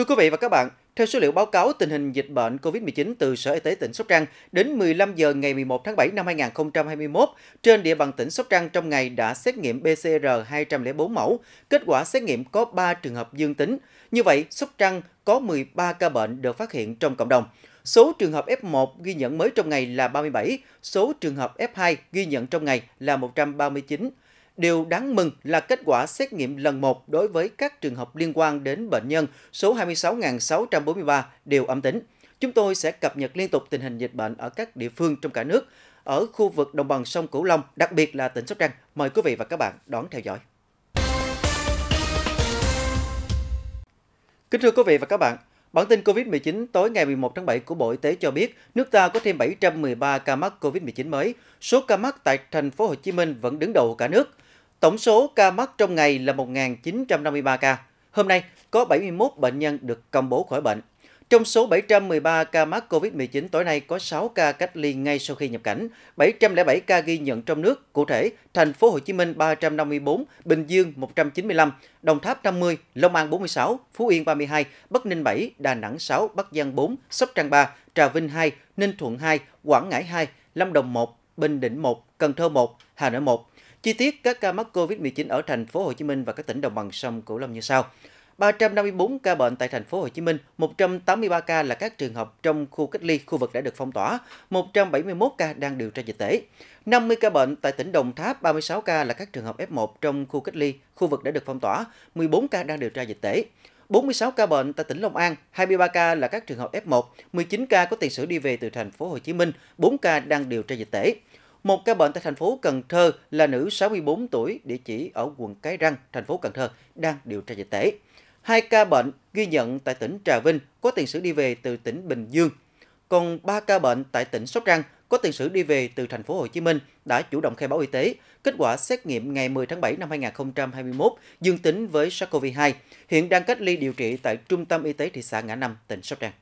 Thưa quý vị và các bạn, theo số liệu báo cáo tình hình dịch bệnh COVID-19 từ Sở Y tế tỉnh Sóc Trăng, đến 15 giờ ngày 11 tháng 7 năm 2021, trên địa bàn tỉnh Sóc Trăng trong ngày đã xét nghiệm PCR 204 mẫu, kết quả xét nghiệm có 3 trường hợp dương tính. Như vậy, Sóc Trăng có 13 ca bệnh được phát hiện trong cộng đồng. Số trường hợp F1 ghi nhận mới trong ngày là 37, số trường hợp F2 ghi nhận trong ngày là 139. Điều đáng mừng là kết quả xét nghiệm lần 1 đối với các trường hợp liên quan đến bệnh nhân số 26.643 đều âm tính. Chúng tôi sẽ cập nhật liên tục tình hình dịch bệnh ở các địa phương trong cả nước, ở khu vực đồng bằng sông Cửu Long, đặc biệt là tỉnh Sóc Trăng. Mời quý vị và các bạn đón theo dõi. Kính thưa quý vị và các bạn, Bản tin COVID-19 tối ngày 11 tháng 7 của Bộ Y tế cho biết, nước ta có thêm 713 ca mắc COVID-19 mới. Số ca mắc tại thành phố Hồ Chí Minh vẫn đứng đầu cả nước. Tổng số ca mắc trong ngày là 1.953 ca. Hôm nay có 71 bệnh nhân được công bố khỏi bệnh. Trong số 713 ca mắc COVID-19 tối nay có 6 ca cách ly ngay sau khi nhập cảnh, 707 ca ghi nhận trong nước, cụ thể thành phố Hồ Chí Minh 354, Bình Dương 195, Đồng Tháp 50, Long An 46, Phú Yên 32, Bắc Ninh 7, Đà Nẵng 6, Bắc Giang 4, Sóc Trăng 3, Trà Vinh 2, Ninh Thuận 2, Quảng Ngãi 2, Lâm Đồng 1, Bình Định 1, Cần Thơ 1, Hà Nội 1. Chi tiết các ca mắc COVID-19 ở thành phố Hồ Chí Minh và các tỉnh đồng bằng sông Cửu Long như sau. 354 ca bệnh tại thành phố Hồ Chí Minh, 183 ca là các trường hợp trong khu cách ly, khu vực đã được phong tỏa, 171 ca đang điều tra dịch tễ. 50 ca bệnh tại tỉnh Đồng Tháp, 36 ca là các trường hợp F1 trong khu cách ly, khu vực đã được phong tỏa, 14 ca đang điều tra dịch tễ. 46 ca bệnh tại tỉnh Long An, 23 ca là các trường hợp F1, 19 ca có tiền sử đi về từ thành phố Hồ Chí Minh, 4 ca đang điều tra dịch tễ. Một ca bệnh tại thành phố Cần Thơ là nữ 64 tuổi, địa chỉ ở quận Cái Răng, thành phố Cần Thơ, đang điều tra dịch tễ. Hai ca bệnh ghi nhận tại tỉnh Trà Vinh có tiền sử đi về từ tỉnh Bình Dương. Còn 3 ca bệnh tại tỉnh Sóc Trăng có tiền sử đi về từ thành phố Hồ Chí Minh đã chủ động khai báo y tế. Kết quả xét nghiệm ngày 10 tháng 7 năm 2021 dương tính với SARS-CoV-2. Hiện đang cách ly điều trị tại Trung tâm Y tế thị xã Ngã Năm, tỉnh Sóc Trăng.